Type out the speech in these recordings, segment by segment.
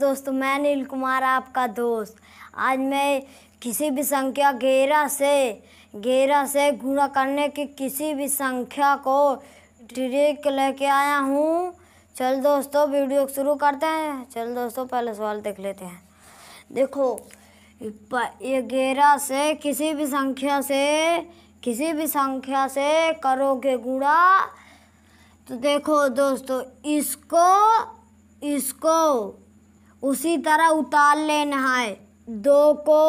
दोस्तों मैं नील कुमार आपका दोस्त आज मैं किसी भी संख्या घेरा से घेरा से गुणा करने की किसी भी संख्या को ट्रिक लेके आया हूँ चल दोस्तों वीडियो शुरू करते हैं चल दोस्तों पहले सवाल देख लेते हैं देखो ये घेरा से किसी भी संख्या से किसी भी संख्या से करोगे गुणा तो देखो दोस्तों इसको इसको उसी तरह उतार लेना है दो को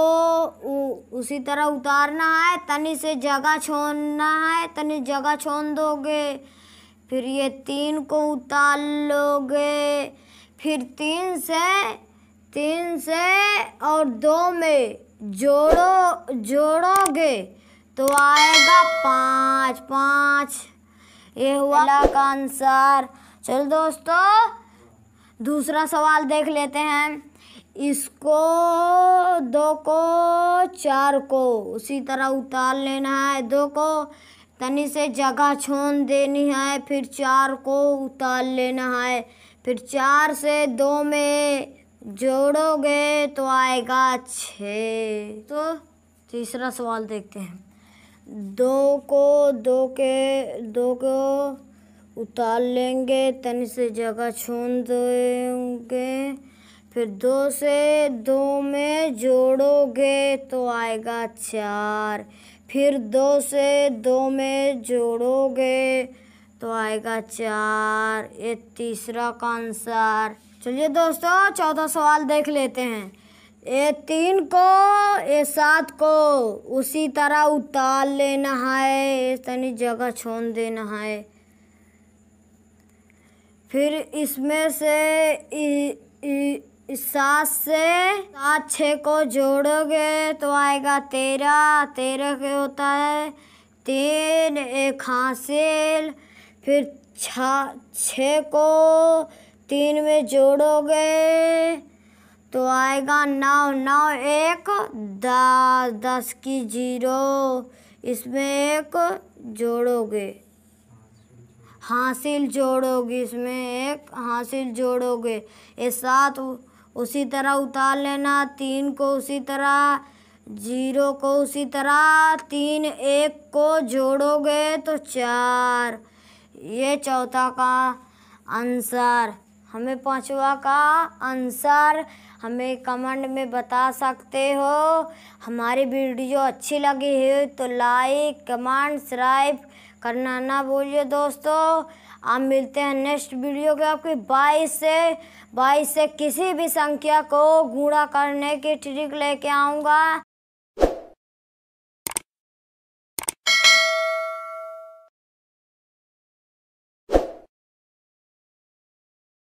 उसी तरह उतारना है तनी से जगह छोड़ना है तनी जगह छोड़ दोगे फिर ये तीन को उतार लोगे फिर तीन से तीन से और दो में जोड़ो जोड़ोगे तो आएगा पाँच पाँच ये हुआ का आंसर चलो दोस्तों दूसरा सवाल देख लेते हैं इसको दो को चार को उसी तरह उतार लेना है दो को तनी से जगह छोन देनी है फिर चार को उतार लेना है फिर चार से दो में जोड़ोगे तो आएगा छ तो तीसरा सवाल देखते हैं दो को दो के दो को उतार लेंगे तन से जगह छून देंगे फिर दो से दो में जोड़ोगे तो आएगा चार फिर दो से दो में जोड़ोगे तो आएगा चार ये तीसरा का आंसर चलिए दोस्तों चौथा सवाल देख लेते हैं ये तीन को ये सात को उसी तरह उतार लेना है ये तनी जगह छोड़ देना है फिर इसमें से सात से सात छः को जोड़ोगे तो आएगा तेरह तेरह के होता है तीन एक हासिल फिर छ को तीन में जोड़ोगे तो आएगा नौ नौ एक दस दस की जीरो इसमें एक जोड़ोगे हासिल जोड़ोगे इसमें एक हासिल जोड़ोगे ये सात उसी तरह उतार लेना तीन को उसी तरह जीरो को उसी तरह तीन एक को जोड़ोगे तो चार ये चौथा का आंसर हमें पांचवा का आंसर हमें कमेंट में बता सकते हो हमारी वीडियो अच्छी लगी है तो लाइक कमेंट सब्सक्राइब करना ना भूलिए दोस्तों आप मिलते हैं नेक्स्ट वीडियो के आपकी बाईस से बाईस से किसी भी संख्या को गुणा करने की ट्रिक लेके आऊँगा